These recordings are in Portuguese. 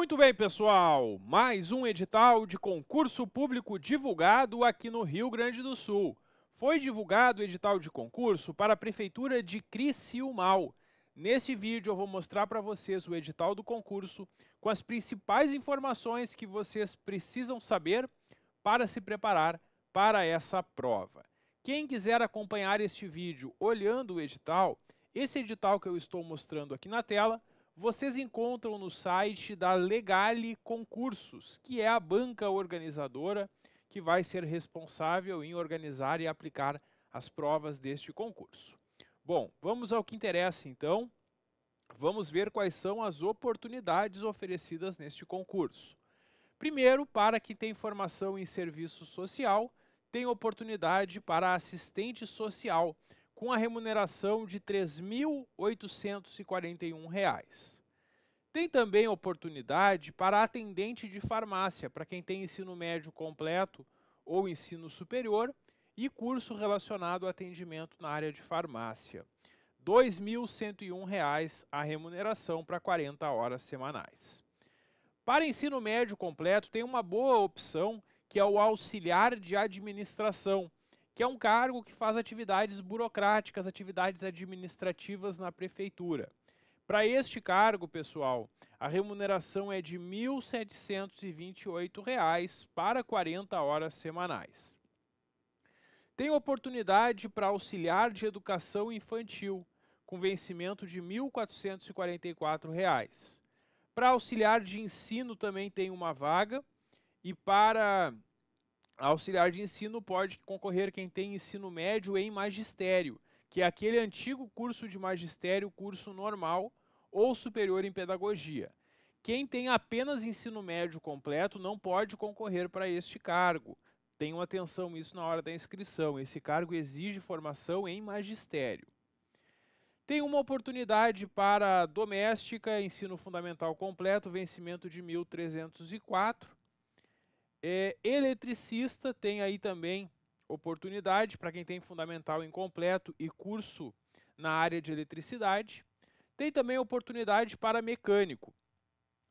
Muito bem, pessoal. Mais um edital de concurso público divulgado aqui no Rio Grande do Sul. Foi divulgado o edital de concurso para a Prefeitura de Criciúmal. Nesse vídeo eu vou mostrar para vocês o edital do concurso com as principais informações que vocês precisam saber para se preparar para essa prova. Quem quiser acompanhar este vídeo olhando o edital, esse edital que eu estou mostrando aqui na tela vocês encontram no site da Legale Concursos, que é a banca organizadora que vai ser responsável em organizar e aplicar as provas deste concurso. Bom, vamos ao que interessa então. Vamos ver quais são as oportunidades oferecidas neste concurso. Primeiro, para quem tem formação em serviço social, tem oportunidade para assistente social, com a remuneração de R$ 3.841. Tem também oportunidade para atendente de farmácia, para quem tem ensino médio completo ou ensino superior e curso relacionado a atendimento na área de farmácia. R$ 2.101 a remuneração para 40 horas semanais. Para ensino médio completo, tem uma boa opção que é o auxiliar de administração, que é um cargo que faz atividades burocráticas, atividades administrativas na prefeitura. Para este cargo, pessoal, a remuneração é de R$ 1.728 para 40 horas semanais. Tem oportunidade para auxiliar de educação infantil, com vencimento de R$ 1.444. Para auxiliar de ensino também tem uma vaga e para auxiliar de ensino pode concorrer quem tem ensino médio em magistério, que é aquele antigo curso de magistério, curso normal ou superior em pedagogia. Quem tem apenas ensino médio completo não pode concorrer para este cargo. Tenham atenção isso na hora da inscrição. Esse cargo exige formação em magistério. Tem uma oportunidade para doméstica, ensino fundamental completo, vencimento de 1304 é, eletricista tem aí também oportunidade para quem tem fundamental incompleto e curso na área de eletricidade. Tem também oportunidade para mecânico.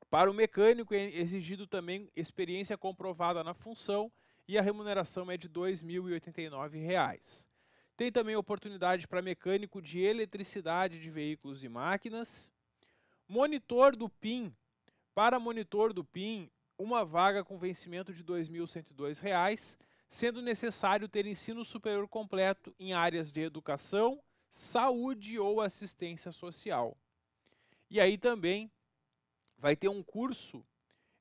Para o mecânico é exigido também experiência comprovada na função e a remuneração é de R$ 2.089. Tem também oportunidade para mecânico de eletricidade de veículos e máquinas. Monitor do PIN. Para monitor do PIN, uma vaga com vencimento de R$ 2.102, sendo necessário ter ensino superior completo em áreas de educação, saúde ou assistência social. E aí também vai ter um curso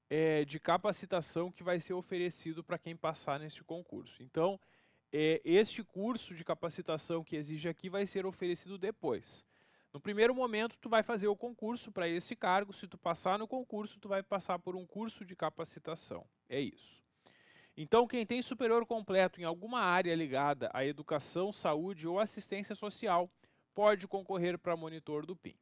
é, de capacitação que vai ser oferecido para quem passar neste concurso. Então, é, este curso de capacitação que exige aqui vai ser oferecido depois. No primeiro momento, tu vai fazer o concurso para esse cargo. Se tu passar no concurso, tu vai passar por um curso de capacitação. É isso. Então, quem tem superior completo em alguma área ligada à educação, saúde ou assistência social pode concorrer para monitor do PIN.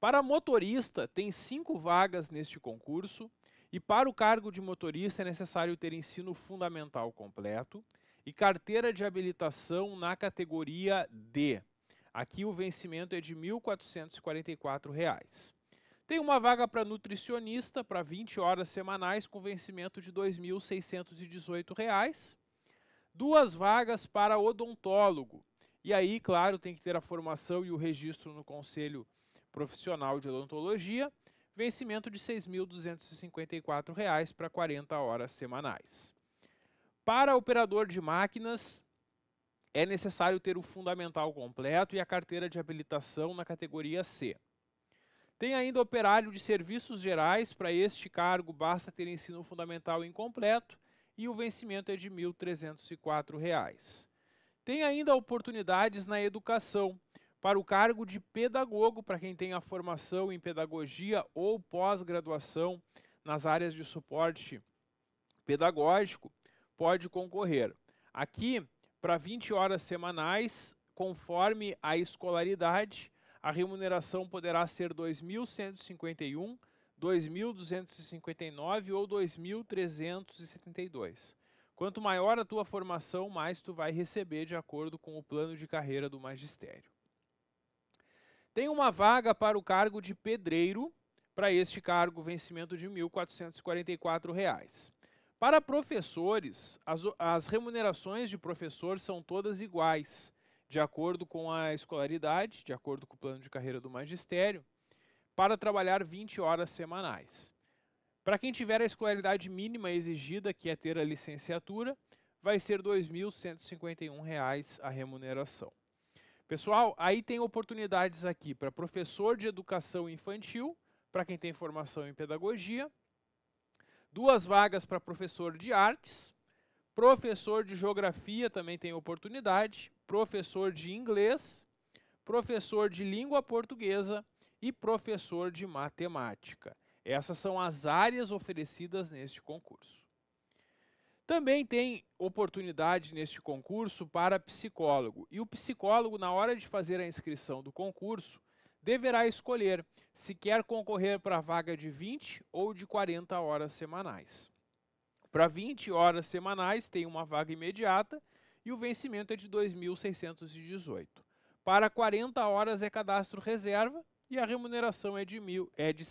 Para motorista, tem cinco vagas neste concurso e para o cargo de motorista é necessário ter ensino fundamental completo e carteira de habilitação na categoria D, Aqui o vencimento é de R$ 1.444. Tem uma vaga para nutricionista para 20 horas semanais com vencimento de R$ 2.618. Duas vagas para odontólogo. E aí, claro, tem que ter a formação e o registro no Conselho Profissional de Odontologia. Vencimento de R$ 6.254 para 40 horas semanais. Para operador de máquinas, é necessário ter o fundamental completo e a carteira de habilitação na categoria C. Tem ainda operário de serviços gerais, para este cargo basta ter ensino fundamental incompleto e o vencimento é de R$ 1.304. Tem ainda oportunidades na educação, para o cargo de pedagogo, para quem tem a formação em pedagogia ou pós-graduação nas áreas de suporte pedagógico, pode concorrer. Aqui para 20 horas semanais, conforme a escolaridade, a remuneração poderá ser 2.151, 2.259 ou 2.372. Quanto maior a tua formação, mais tu vai receber de acordo com o plano de carreira do magistério. Tem uma vaga para o cargo de pedreiro, para este cargo, vencimento de R$ 1.444. Para professores, as, as remunerações de professor são todas iguais, de acordo com a escolaridade, de acordo com o plano de carreira do magistério, para trabalhar 20 horas semanais. Para quem tiver a escolaridade mínima exigida, que é ter a licenciatura, vai ser R$ 2.151 a remuneração. Pessoal, aí tem oportunidades aqui para professor de educação infantil, para quem tem formação em pedagogia, duas vagas para professor de artes, professor de geografia também tem oportunidade, professor de inglês, professor de língua portuguesa e professor de matemática. Essas são as áreas oferecidas neste concurso. Também tem oportunidade neste concurso para psicólogo. E o psicólogo, na hora de fazer a inscrição do concurso, deverá escolher se quer concorrer para a vaga de 20 ou de 40 horas semanais. Para 20 horas semanais tem uma vaga imediata e o vencimento é de 2.618. Para 40 horas é cadastro reserva e a remuneração é de é de R$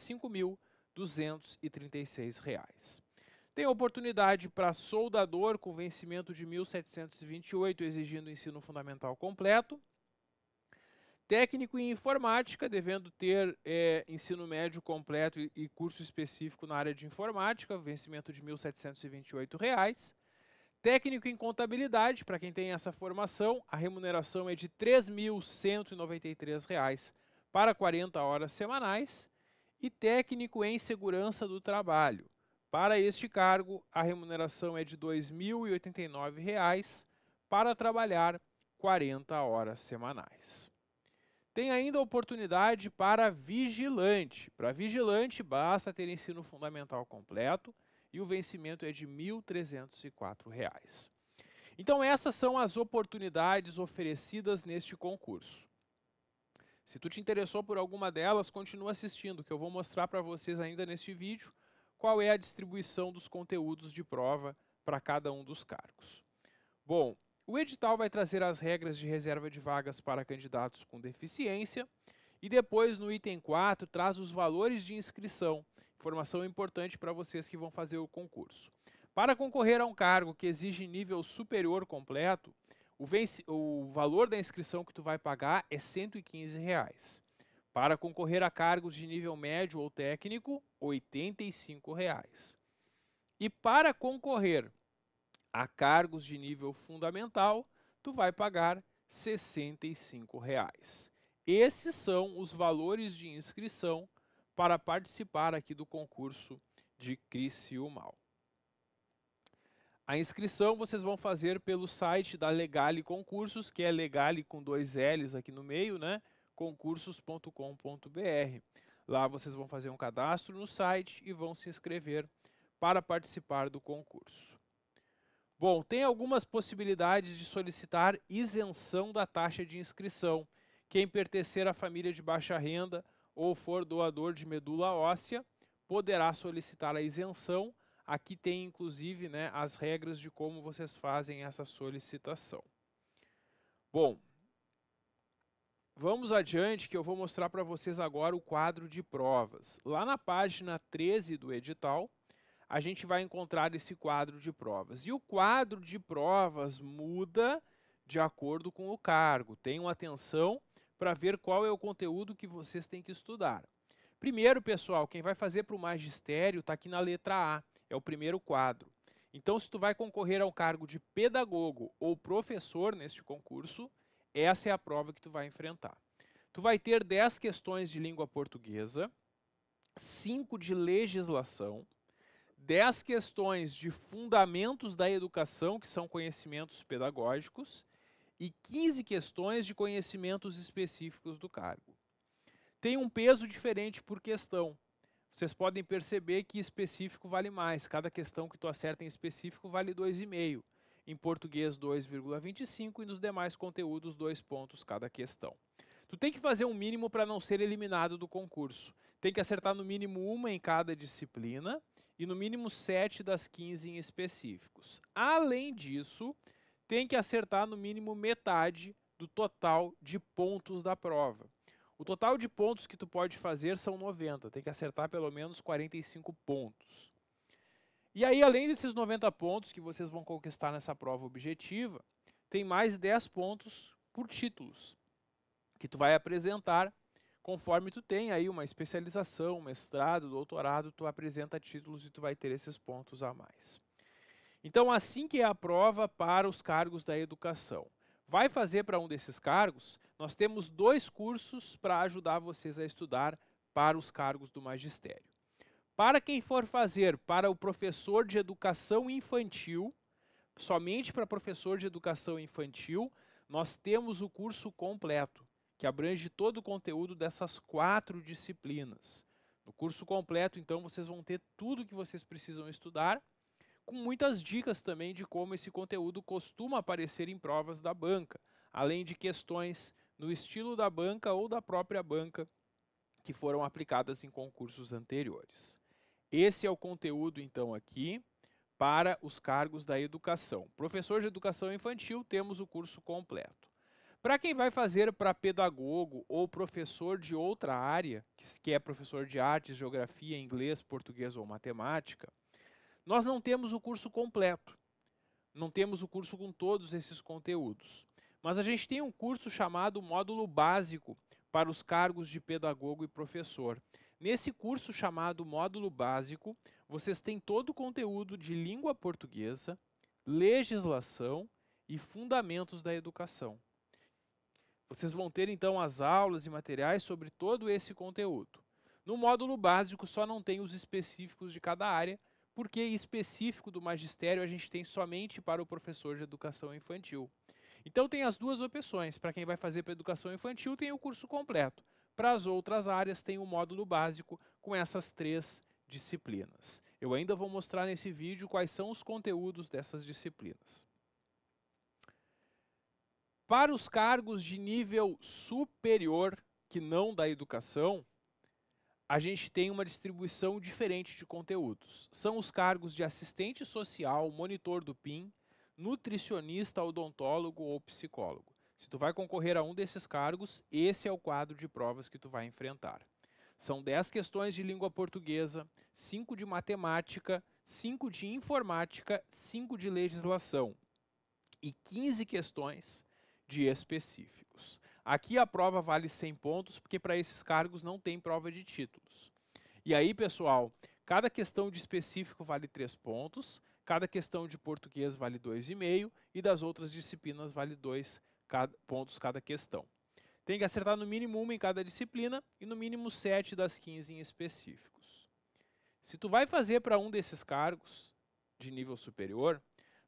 5.236. Tem oportunidade para soldador com vencimento de 1.728, exigindo ensino fundamental completo. Técnico em informática, devendo ter é, ensino médio completo e, curso específico na área de informática, vencimento de R$ 1.728. Técnico em contabilidade, para quem tem essa formação, a remuneração é de R$ 3.193 para 40 horas semanais. E técnico em segurança do trabalho. Para este cargo, a remuneração é de R$ 2.089 para trabalhar 40 horas semanais. Tem ainda oportunidade para vigilante. Para vigilante, basta ter ensino fundamental completo e o vencimento é de R$ 1.304. Então, essas são as oportunidades oferecidas neste concurso. Se tu te interessou por alguma delas, continua assistindo, que eu vou mostrar para vocês ainda neste vídeo qual é a distribuição dos conteúdos de prova para cada um dos cargos. Bom, o edital vai trazer as regras de reserva de vagas para candidatos com deficiência e depois no item 4 traz os valores de inscrição, informação importante para vocês que vão fazer o concurso. Para concorrer a um cargo que exige nível superior completo, o, o valor da inscrição que tu vai pagar é R$ 115. Reais. Para concorrer a cargos de nível médio ou técnico, R$ 85. Reais. E para concorrer a cargos de nível fundamental, tu vai pagar R$ 65,00. Esses são os valores de inscrição para participar aqui do concurso de Criciúmal. A inscrição vocês vão fazer pelo site da Legale Concursos, que é Legale com dois L's aqui no meio, né? concursos.com.br. Lá vocês vão fazer um cadastro no site e vão se inscrever para participar do concurso. Bom, tem algumas possibilidades de solicitar isenção da taxa de inscrição. Quem pertencer à família de baixa renda ou for doador de medula óssea poderá solicitar a isenção. Aqui tem inclusive né, as regras de como vocês fazem essa solicitação. Bom, vamos adiante que eu vou mostrar para vocês agora o quadro de provas. Lá na página 13 do edital, a gente vai encontrar esse quadro de provas. E o quadro de provas muda de acordo com o cargo. Tenham atenção para ver qual é o conteúdo que vocês têm que estudar. Primeiro, pessoal, quem vai fazer para o magistério está aqui na letra A, é o primeiro quadro. Então, se tu vai concorrer ao cargo de pedagogo ou professor neste concurso, essa é a prova que tu vai enfrentar. Tu vai ter 10 questões de língua portuguesa, 5 de legislação, 10 questões de fundamentos da educação, que são conhecimentos pedagógicos, e 15 questões de conhecimentos específicos do cargo. Tem um peso diferente por questão. Vocês podem perceber que específico vale mais. Cada questão que tu acerta em específico vale 2,5. Em português, 2,25 e nos demais conteúdos, 2 pontos cada questão. Tu tem que fazer um mínimo para não ser eliminado do concurso. Tem que acertar no mínimo uma em cada disciplina e no mínimo 7 das 15 em específicos. Além disso, tem que acertar no mínimo metade do total de pontos da prova. O total de pontos que tu pode fazer são 90, tem que acertar pelo menos 45 pontos. E aí, além desses 90 pontos que vocês vão conquistar nessa prova objetiva, tem mais 10 pontos por títulos que tu vai apresentar Conforme tu tem aí uma especialização, mestrado, doutorado, tu apresenta títulos e tu vai ter esses pontos a mais. Então, assim que é a prova para os cargos da educação. Vai fazer para um desses cargos? Nós temos dois cursos para ajudar vocês a estudar para os cargos do magistério. Para quem for fazer para o professor de educação infantil, somente para professor de educação infantil, nós temos o curso completo que abrange todo o conteúdo dessas quatro disciplinas. No curso completo, então, vocês vão ter tudo o que vocês precisam estudar, com muitas dicas também de como esse conteúdo costuma aparecer em provas da banca, além de questões no estilo da banca ou da própria banca que foram aplicadas em concursos anteriores. Esse é o conteúdo, então, aqui para os cargos da educação. Professor de educação infantil, temos o curso completo. Para quem vai fazer para pedagogo ou professor de outra área, que é professor de artes, geografia, inglês, português ou matemática, nós não temos o curso completo. Não temos o curso com todos esses conteúdos. Mas a gente tem um curso chamado Módulo Básico para os cargos de pedagogo e professor. Nesse curso chamado Módulo Básico, vocês têm todo o conteúdo de língua portuguesa, legislação e fundamentos da educação. Vocês vão ter então as aulas e materiais sobre todo esse conteúdo. No módulo básico só não tem os específicos de cada área, porque específico do magistério a gente tem somente para o professor de educação infantil. Então tem as duas opções, para quem vai fazer para educação infantil tem o curso completo. Para as outras áreas tem o módulo básico com essas três disciplinas. Eu ainda vou mostrar nesse vídeo quais são os conteúdos dessas disciplinas. Para os cargos de nível superior, que não da educação, a gente tem uma distribuição diferente de conteúdos. São os cargos de assistente social, monitor do PIN, nutricionista, odontólogo ou psicólogo. Se tu vai concorrer a um desses cargos, esse é o quadro de provas que tu vai enfrentar. São 10 questões de língua portuguesa, 5 de matemática, 5 de informática, 5 de legislação e 15 questões de específicos. Aqui a prova vale 100 pontos, porque para esses cargos não tem prova de títulos. E aí, pessoal, cada questão de específico vale 3 pontos, cada questão de português vale 2,5 e das outras disciplinas vale 2 pontos cada questão. Tem que acertar no mínimo uma em cada disciplina e no mínimo 7 das 15 em específicos. Se tu vai fazer para um desses cargos de nível superior,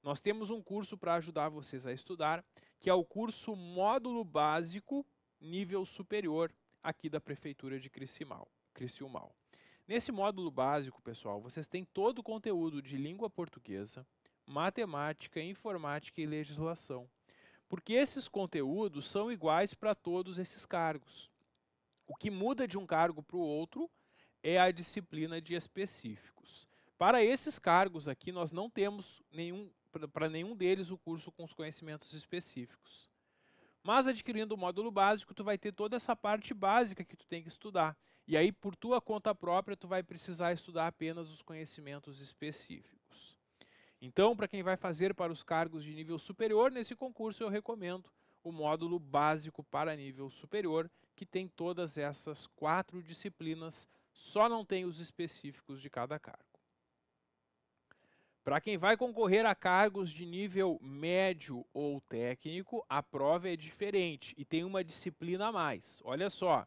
nós temos um curso para ajudar vocês a estudar que é o curso Módulo Básico Nível Superior aqui da Prefeitura de Criciúmal. Nesse módulo básico, pessoal, vocês têm todo o conteúdo de língua portuguesa, matemática, informática e legislação. Porque esses conteúdos são iguais para todos esses cargos. O que muda de um cargo para o outro é a disciplina de específicos. Para esses cargos aqui, nós não temos nenhum para nenhum deles o curso com os conhecimentos específicos. Mas adquirindo o módulo básico, tu vai ter toda essa parte básica que tu tem que estudar. E aí, por tua conta própria, tu vai precisar estudar apenas os conhecimentos específicos. Então, para quem vai fazer para os cargos de nível superior nesse concurso, eu recomendo o módulo básico para nível superior, que tem todas essas quatro disciplinas, só não tem os específicos de cada cargo. Para quem vai concorrer a cargos de nível médio ou técnico, a prova é diferente e tem uma disciplina a mais. Olha só,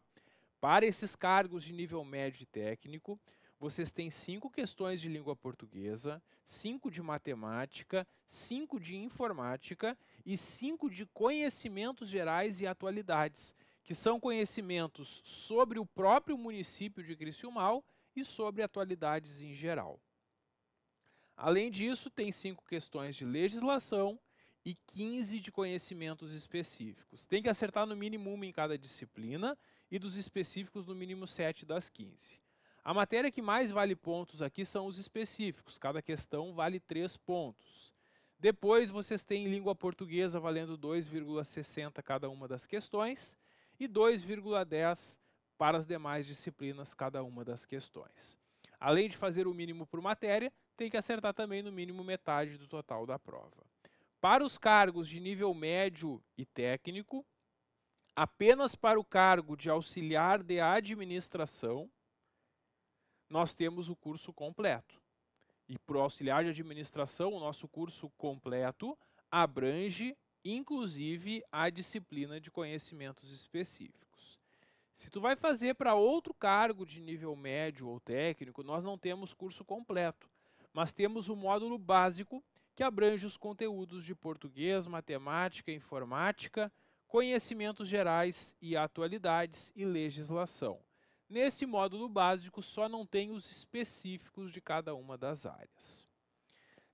para esses cargos de nível médio e técnico, vocês têm cinco questões de língua portuguesa, cinco de matemática, cinco de informática e cinco de conhecimentos gerais e atualidades, que são conhecimentos sobre o próprio município de Criciúmal e sobre atualidades em geral. Além disso, tem cinco questões de legislação e 15 de conhecimentos específicos. Tem que acertar no mínimo uma em cada disciplina e dos específicos no mínimo 7 das 15. A matéria que mais vale pontos aqui são os específicos, cada questão vale 3 pontos. Depois vocês têm língua portuguesa valendo 2,60 cada uma das questões e 2,10 para as demais disciplinas cada uma das questões. Além de fazer o mínimo por matéria, tem que acertar também no mínimo metade do total da prova. Para os cargos de nível médio e técnico, apenas para o cargo de auxiliar de administração, nós temos o curso completo. E para o auxiliar de administração, o nosso curso completo abrange, inclusive, a disciplina de conhecimentos específicos. Se tu vai fazer para outro cargo de nível médio ou técnico, nós não temos curso completo mas temos o um módulo básico que abrange os conteúdos de português, matemática, informática, conhecimentos gerais e atualidades e legislação. Nesse módulo básico só não tem os específicos de cada uma das áreas.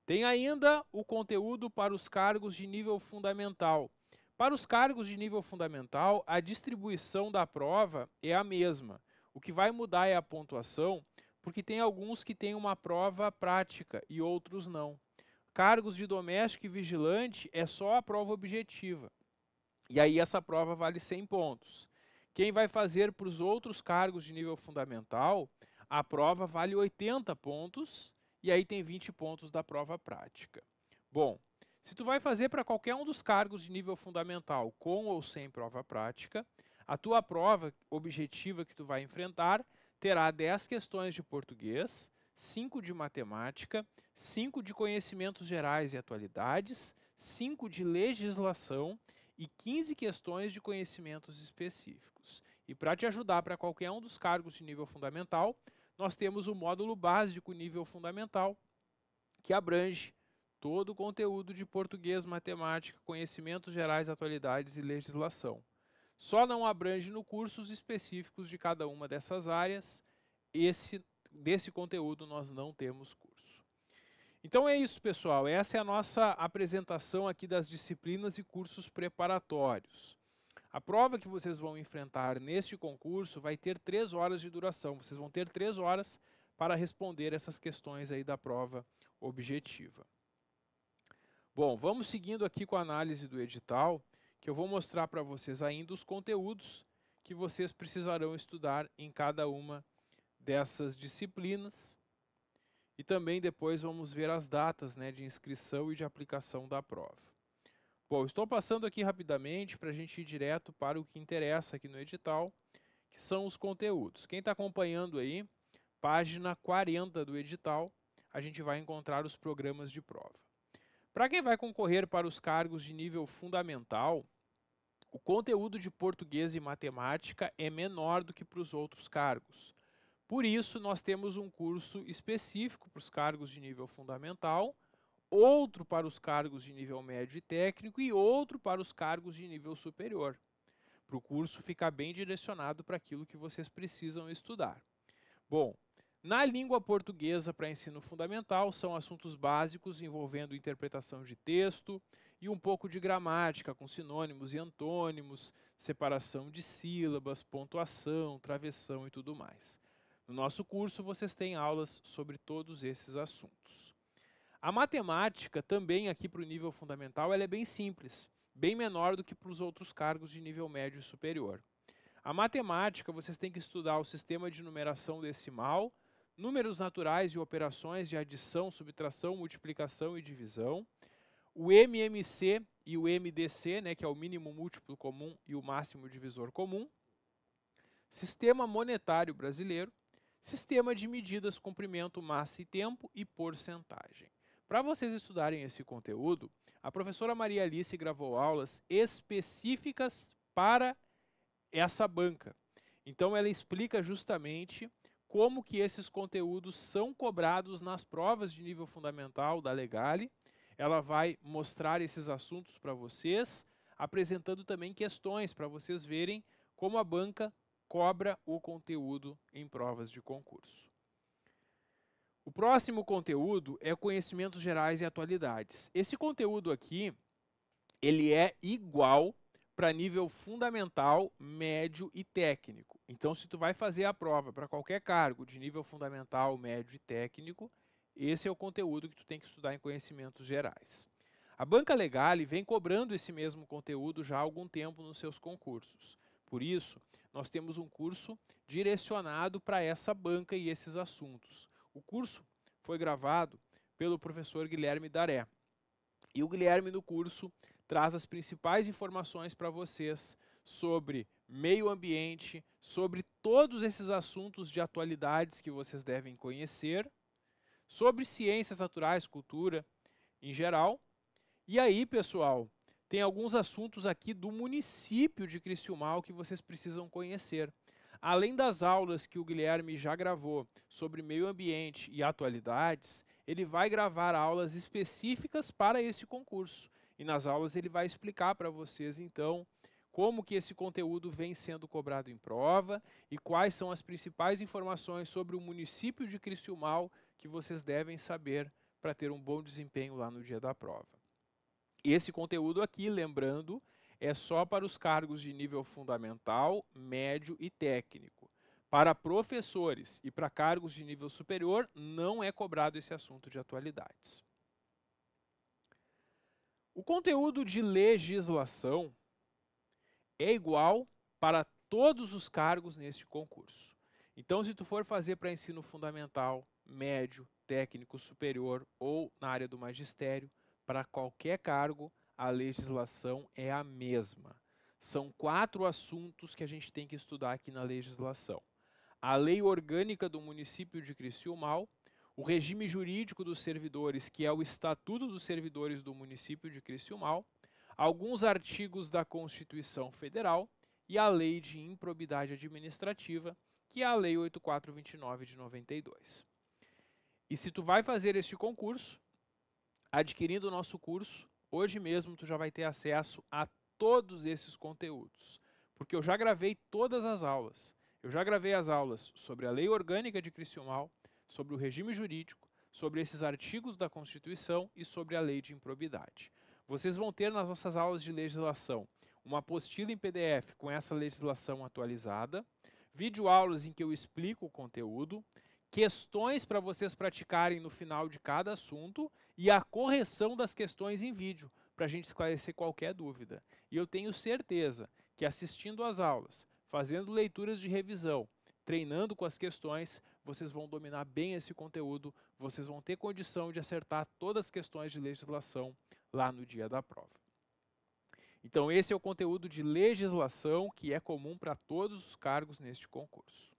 Tem ainda o conteúdo para os cargos de nível fundamental. Para os cargos de nível fundamental, a distribuição da prova é a mesma. O que vai mudar é a pontuação, porque tem alguns que têm uma prova prática e outros não. Cargos de doméstico e vigilante é só a prova objetiva. E aí essa prova vale 100 pontos. Quem vai fazer para os outros cargos de nível fundamental, a prova vale 80 pontos e aí tem 20 pontos da prova prática. Bom, se tu vai fazer para qualquer um dos cargos de nível fundamental, com ou sem prova prática, a tua prova objetiva que tu vai enfrentar terá 10 questões de português, 5 de matemática, 5 de conhecimentos gerais e atualidades, 5 de legislação e 15 questões de conhecimentos específicos. E para te ajudar para qualquer um dos cargos de nível fundamental, nós temos o módulo básico nível fundamental, que abrange todo o conteúdo de português, matemática, conhecimentos gerais, atualidades e legislação. Só não abrange no cursos específicos de cada uma dessas áreas. Esse desse conteúdo nós não temos curso. Então é isso, pessoal. Essa é a nossa apresentação aqui das disciplinas e cursos preparatórios. A prova que vocês vão enfrentar neste concurso vai ter três horas de duração. Vocês vão ter três horas para responder essas questões aí da prova objetiva. Bom, vamos seguindo aqui com a análise do edital que eu vou mostrar para vocês ainda os conteúdos que vocês precisarão estudar em cada uma dessas disciplinas. E também depois vamos ver as datas né, de inscrição e de aplicação da prova. Bom, estou passando aqui rapidamente para a gente ir direto para o que interessa aqui no edital, que são os conteúdos. Quem está acompanhando aí, página 40 do edital, a gente vai encontrar os programas de prova. Para quem vai concorrer para os cargos de nível fundamental, o conteúdo de português e matemática é menor do que para os outros cargos. Por isso, nós temos um curso específico para os cargos de nível fundamental, outro para os cargos de nível médio e técnico e outro para os cargos de nível superior. Para o curso ficar bem direcionado para aquilo que vocês precisam estudar. Bom, na língua portuguesa para ensino fundamental, são assuntos básicos envolvendo interpretação de texto e um pouco de gramática, com sinônimos e antônimos, separação de sílabas, pontuação, travessão e tudo mais. No nosso curso, vocês têm aulas sobre todos esses assuntos. A matemática, também aqui para o nível fundamental, ela é bem simples, bem menor do que para os outros cargos de nível médio e superior. A matemática, vocês têm que estudar o sistema de numeração decimal, números naturais e operações de adição, subtração, multiplicação e divisão, o MMC e o MDC, né, que é o mínimo múltiplo comum e o máximo divisor comum, sistema monetário brasileiro, sistema de medidas, comprimento, massa e tempo e porcentagem. Para vocês estudarem esse conteúdo, a professora Maria Alice gravou aulas específicas para essa banca. Então ela explica justamente como que esses conteúdos são cobrados nas provas de nível fundamental da Legale. Ela vai mostrar esses assuntos para vocês, apresentando também questões para vocês verem como a banca cobra o conteúdo em provas de concurso. O próximo conteúdo é conhecimentos gerais e atualidades. Esse conteúdo aqui, ele é igual para nível fundamental, médio e técnico. Então, se tu vai fazer a prova para qualquer cargo de nível fundamental, médio e técnico, esse é o conteúdo que tu tem que estudar em conhecimentos gerais. A Banca Legale vem cobrando esse mesmo conteúdo já há algum tempo nos seus concursos. Por isso, nós temos um curso direcionado para essa banca e esses assuntos. O curso foi gravado pelo professor Guilherme Daré. E o Guilherme, no curso, traz as principais informações para vocês sobre meio ambiente, sobre todos esses assuntos de atualidades que vocês devem conhecer, sobre ciências naturais, cultura em geral. E aí, pessoal, tem alguns assuntos aqui do município de Criciúmal que vocês precisam conhecer. Além das aulas que o Guilherme já gravou sobre meio ambiente e atualidades, ele vai gravar aulas específicas para esse concurso. E nas aulas ele vai explicar para vocês então como que esse conteúdo vem sendo cobrado em prova e quais são as principais informações sobre o município de Cristiumal que vocês devem saber para ter um bom desempenho lá no dia da prova. Esse conteúdo aqui, lembrando, é só para os cargos de nível fundamental, médio e técnico. Para professores e para cargos de nível superior, não é cobrado esse assunto de atualidades. O conteúdo de legislação é igual para todos os cargos neste concurso. Então, se tu for fazer para ensino fundamental, médio, técnico superior ou na área do magistério, para qualquer cargo, a legislação é a mesma. São quatro assuntos que a gente tem que estudar aqui na legislação. A lei orgânica do município de Criciúmal, o regime jurídico dos servidores, que é o Estatuto dos Servidores do Município de Criciúmal, alguns artigos da Constituição Federal e a Lei de Improbidade Administrativa, que é a Lei 8429 de 92. E se tu vai fazer este concurso, adquirindo o nosso curso, hoje mesmo tu já vai ter acesso a todos esses conteúdos, porque eu já gravei todas as aulas. Eu já gravei as aulas sobre a Lei Orgânica de Criciúmal, sobre o regime jurídico, sobre esses artigos da Constituição e sobre a lei de improbidade. Vocês vão ter nas nossas aulas de legislação uma apostila em PDF com essa legislação atualizada, videoaulas em que eu explico o conteúdo, questões para vocês praticarem no final de cada assunto e a correção das questões em vídeo para a gente esclarecer qualquer dúvida. E eu tenho certeza que assistindo às aulas, fazendo leituras de revisão, treinando com as questões, vocês vão dominar bem esse conteúdo, vocês vão ter condição de acertar todas as questões de legislação lá no dia da prova. Então, esse é o conteúdo de legislação que é comum para todos os cargos neste concurso.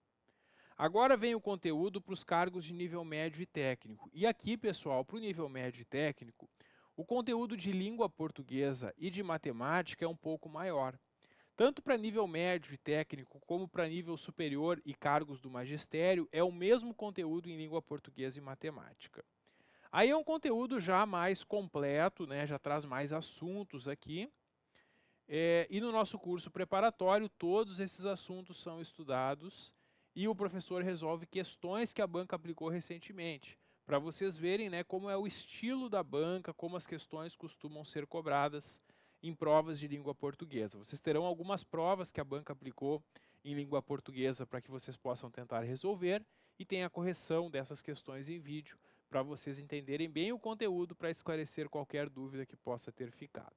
Agora vem o conteúdo para os cargos de nível médio e técnico. E aqui, pessoal, para o nível médio e técnico, o conteúdo de língua portuguesa e de matemática é um pouco maior tanto para nível médio e técnico, como para nível superior e cargos do magistério, é o mesmo conteúdo em língua portuguesa e matemática. Aí é um conteúdo já mais completo, né, já traz mais assuntos aqui. É, e no nosso curso preparatório, todos esses assuntos são estudados e o professor resolve questões que a banca aplicou recentemente, para vocês verem né, como é o estilo da banca, como as questões costumam ser cobradas em provas de língua portuguesa. Vocês terão algumas provas que a banca aplicou em língua portuguesa para que vocês possam tentar resolver e tem a correção dessas questões em vídeo para vocês entenderem bem o conteúdo para esclarecer qualquer dúvida que possa ter ficado.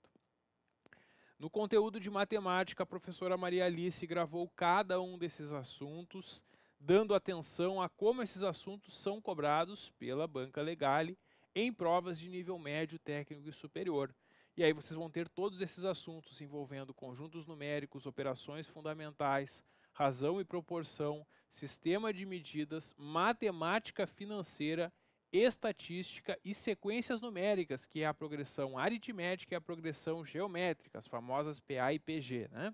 No conteúdo de matemática, a professora Maria Alice gravou cada um desses assuntos, dando atenção a como esses assuntos são cobrados pela banca Legale em provas de nível médio, técnico e superior. E aí vocês vão ter todos esses assuntos envolvendo conjuntos numéricos, operações fundamentais, razão e proporção, sistema de medidas, matemática financeira, estatística e sequências numéricas, que é a progressão aritmética e a progressão geométrica, as famosas PA e PG, né?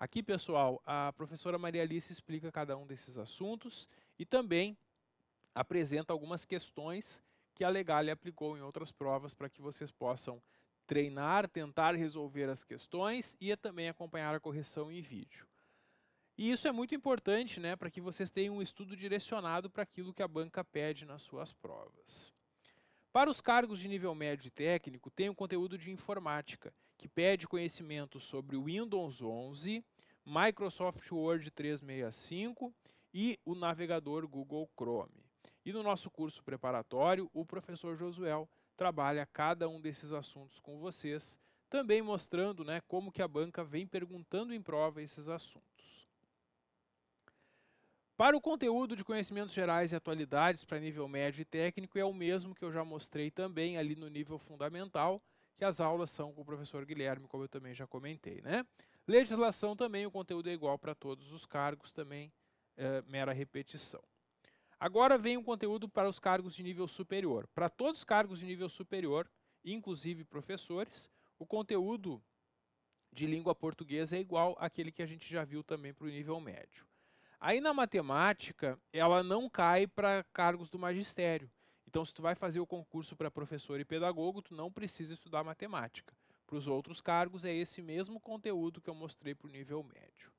Aqui, pessoal, a professora Maria Alice explica cada um desses assuntos e também apresenta algumas questões que a Legal aplicou em outras provas para que vocês possam treinar, tentar resolver as questões e também acompanhar a correção em vídeo. E isso é muito importante né, para que vocês tenham um estudo direcionado para aquilo que a banca pede nas suas provas. Para os cargos de nível médio e técnico, tem o conteúdo de informática, que pede conhecimento sobre Windows 11, Microsoft Word 365 e o navegador Google Chrome. E no nosso curso preparatório, o professor Josuel trabalha cada um desses assuntos com vocês, também mostrando né, como que a banca vem perguntando em prova esses assuntos. Para o conteúdo de conhecimentos gerais e atualidades para nível médio e técnico, é o mesmo que eu já mostrei também ali no nível fundamental, que as aulas são com o professor Guilherme, como eu também já comentei. Né? Legislação também, o conteúdo é igual para todos os cargos, também é, mera repetição. Agora vem um conteúdo para os cargos de nível superior. Para todos os cargos de nível superior, inclusive professores, o conteúdo de língua portuguesa é igual àquele que a gente já viu também para o nível médio. Aí na matemática, ela não cai para cargos do magistério. Então, se tu vai fazer o concurso para professor e pedagogo, tu não precisa estudar matemática. Para os outros cargos, é esse mesmo conteúdo que eu mostrei para o nível médio.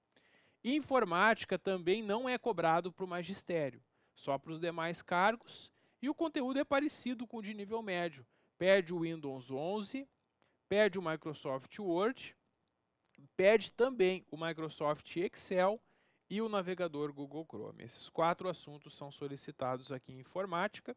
Informática também não é cobrado para o magistério só para os demais cargos, e o conteúdo é parecido com o de nível médio. Pede o Windows 11, pede o Microsoft Word, pede também o Microsoft Excel e o navegador Google Chrome. Esses quatro assuntos são solicitados aqui em informática,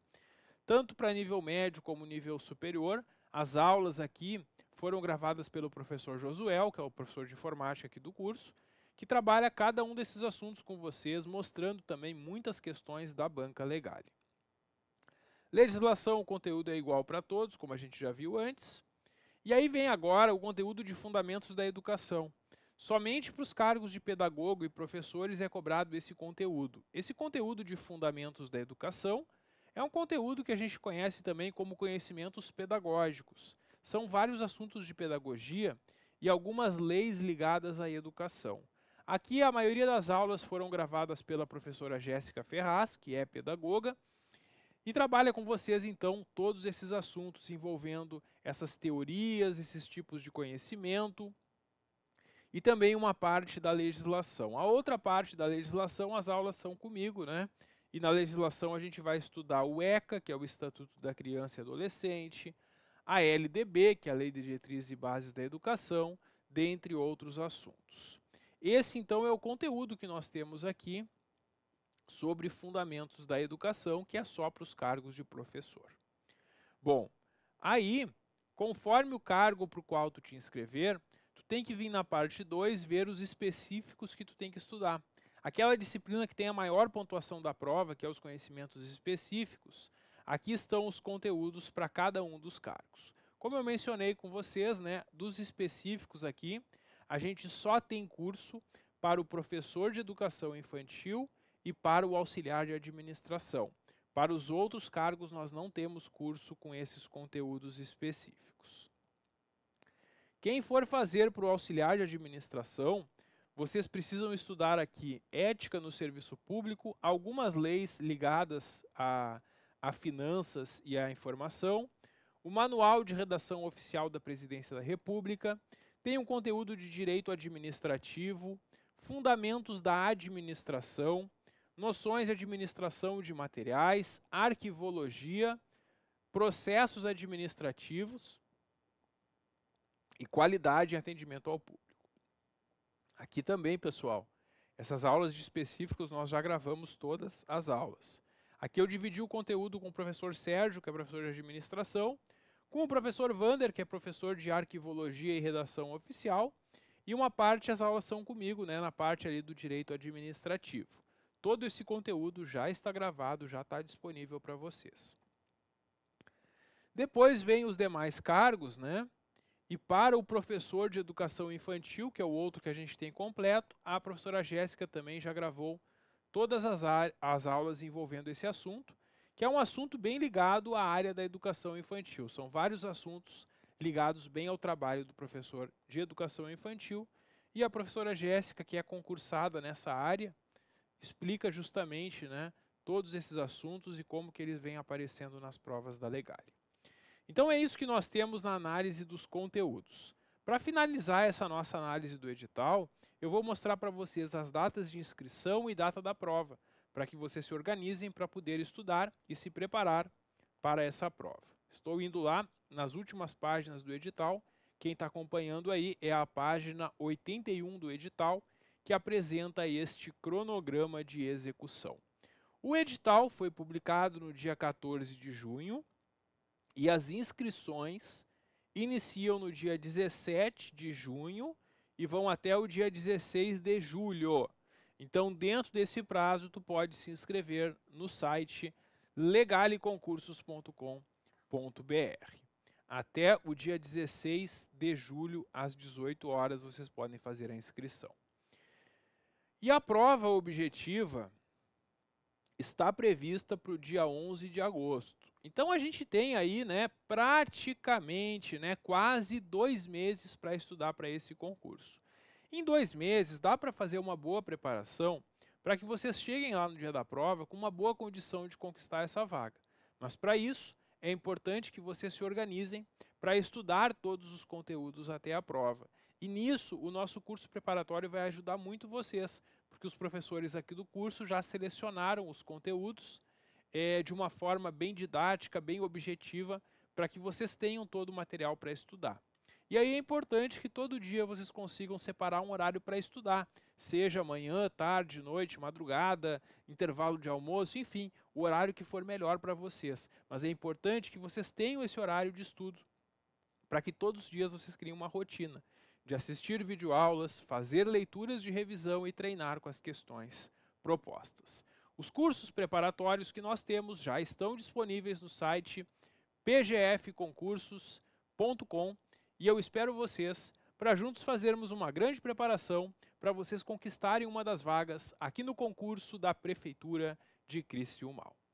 tanto para nível médio como nível superior. As aulas aqui foram gravadas pelo professor Josuel, que é o professor de informática aqui do curso, que trabalha cada um desses assuntos com vocês, mostrando também muitas questões da banca Legale. Legislação, o conteúdo é igual para todos, como a gente já viu antes. E aí vem agora o conteúdo de fundamentos da educação. Somente para os cargos de pedagogo e professores é cobrado esse conteúdo. Esse conteúdo de fundamentos da educação é um conteúdo que a gente conhece também como conhecimentos pedagógicos. São vários assuntos de pedagogia e algumas leis ligadas à educação. Aqui a maioria das aulas foram gravadas pela professora Jéssica Ferraz, que é pedagoga, e trabalha com vocês então todos esses assuntos envolvendo essas teorias, esses tipos de conhecimento e também uma parte da legislação. A outra parte da legislação, as aulas são comigo, né? E na legislação a gente vai estudar o ECA, que é o Estatuto da Criança e Adolescente, a LDB, que é a Lei de Diretrizes e Bases da Educação, dentre outros assuntos. Esse então é o conteúdo que nós temos aqui sobre fundamentos da educação, que é só para os cargos de professor. Bom, aí, conforme o cargo para o qual tu te inscrever, tu tem que vir na parte 2 ver os específicos que tu tem que estudar. Aquela disciplina que tem a maior pontuação da prova, que é os conhecimentos específicos, aqui estão os conteúdos para cada um dos cargos. Como eu mencionei com vocês, né, dos específicos aqui, a gente só tem curso para o professor de educação infantil e para o auxiliar de administração. Para os outros cargos, nós não temos curso com esses conteúdos específicos. Quem for fazer para o auxiliar de administração, vocês precisam estudar aqui ética no serviço público, algumas leis ligadas a, a finanças e à informação, o Manual de Redação Oficial da Presidência da República, tem um conteúdo de direito administrativo, fundamentos da administração, noções de administração de materiais, arquivologia, processos administrativos e qualidade em atendimento ao público. Aqui também, pessoal, essas aulas de específicos nós já gravamos todas as aulas. Aqui eu dividi o conteúdo com o professor Sérgio, que é professor de administração, com o professor Vander, que é professor de arquivologia e redação oficial, e uma parte as aulas são comigo, né, na parte ali do direito administrativo. Todo esse conteúdo já está gravado, já está disponível para vocês. Depois vem os demais cargos, né? E para o professor de educação infantil, que é o outro que a gente tem completo, a professora Jéssica também já gravou todas as, as aulas envolvendo esse assunto que é um assunto bem ligado à área da educação infantil. São vários assuntos ligados bem ao trabalho do professor de educação infantil. E a professora Jéssica, que é concursada nessa área, explica justamente né, todos esses assuntos e como que eles vêm aparecendo nas provas da Legale. Então é isso que nós temos na análise dos conteúdos. Para finalizar essa nossa análise do edital, eu vou mostrar para vocês as datas de inscrição e data da prova, para que vocês se organizem para poder estudar e se preparar para essa prova. Estou indo lá nas últimas páginas do edital. Quem está acompanhando aí é a página 81 do edital, que apresenta este cronograma de execução. O edital foi publicado no dia 14 de junho e as inscrições iniciam no dia 17 de junho e vão até o dia 16 de julho. Então, dentro desse prazo, tu pode se inscrever no site legaleconcursos.com.br. Até o dia 16 de julho, às 18 horas, vocês podem fazer a inscrição. E a prova objetiva está prevista para o dia 11 de agosto. Então a gente tem aí, né, praticamente, né, quase dois meses para estudar para esse concurso. Em dois meses, dá para fazer uma boa preparação para que vocês cheguem lá no dia da prova com uma boa condição de conquistar essa vaga. Mas para isso, é importante que vocês se organizem para estudar todos os conteúdos até a prova. E nisso, o nosso curso preparatório vai ajudar muito vocês, porque os professores aqui do curso já selecionaram os conteúdos é, de uma forma bem didática, bem objetiva, para que vocês tenham todo o material para estudar. E aí é importante que todo dia vocês consigam separar um horário para estudar, seja manhã, tarde, noite, madrugada, intervalo de almoço, enfim, o horário que for melhor para vocês. Mas é importante que vocês tenham esse horário de estudo para que todos os dias vocês criem uma rotina de assistir videoaulas, fazer leituras de revisão e treinar com as questões propostas. Os cursos preparatórios que nós temos já estão disponíveis no site pgfconcursos.com.br e eu espero vocês para juntos fazermos uma grande preparação para vocês conquistarem uma das vagas aqui no concurso da Prefeitura de Mal.